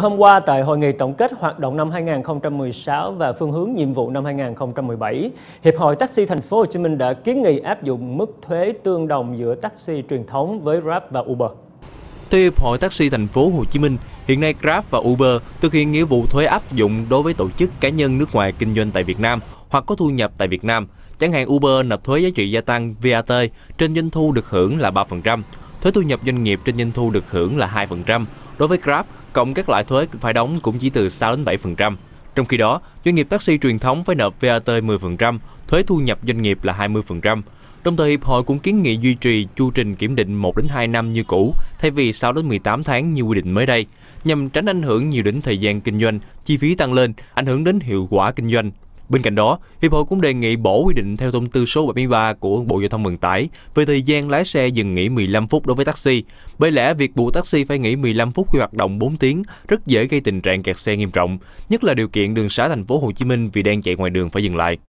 Hôm qua tại hội nghị tổng kết hoạt động năm 2016 và phương hướng nhiệm vụ năm 2017, Hiệp hội Taxi Thành phố Hồ Chí Minh đã kiến nghị áp dụng mức thuế tương đồng giữa taxi truyền thống với Grab và Uber. Theo Hiệp hội Taxi Thành phố Hồ Chí Minh, hiện nay Grab và Uber thực hiện nghĩa vụ thuế áp dụng đối với tổ chức cá nhân nước ngoài kinh doanh tại Việt Nam hoặc có thu nhập tại Việt Nam. Chẳng hạn Uber nộp thuế giá trị gia tăng VAT trên doanh thu được hưởng là 3%, thuế thu nhập doanh nghiệp trên doanh thu được hưởng là 2%, Đối với Grab, cộng các loại thuế phải đóng cũng chỉ từ 6 đến 7%. Trong khi đó, doanh nghiệp taxi truyền thống phải nộp VAT 10%, thuế thu nhập doanh nghiệp là 20%. Đồng thời, Hiệp hội cũng kiến nghị duy trì chu trình kiểm định 1 đến 2 năm như cũ, thay vì 6 đến 18 tháng như quy định mới đây, nhằm tránh ảnh hưởng nhiều đến thời gian kinh doanh, chi phí tăng lên, ảnh hưởng đến hiệu quả kinh doanh Bên cạnh đó, Hiệp hội cũng đề nghị bổ quy định theo thông tư số 73 của Bộ Giao thông Vận tải về thời gian lái xe dừng nghỉ 15 phút đối với taxi. Bởi lẽ, việc buộc taxi phải nghỉ 15 phút khi hoạt động 4 tiếng rất dễ gây tình trạng kẹt xe nghiêm trọng, nhất là điều kiện đường xá thành phố Hồ Chí Minh vì đang chạy ngoài đường phải dừng lại.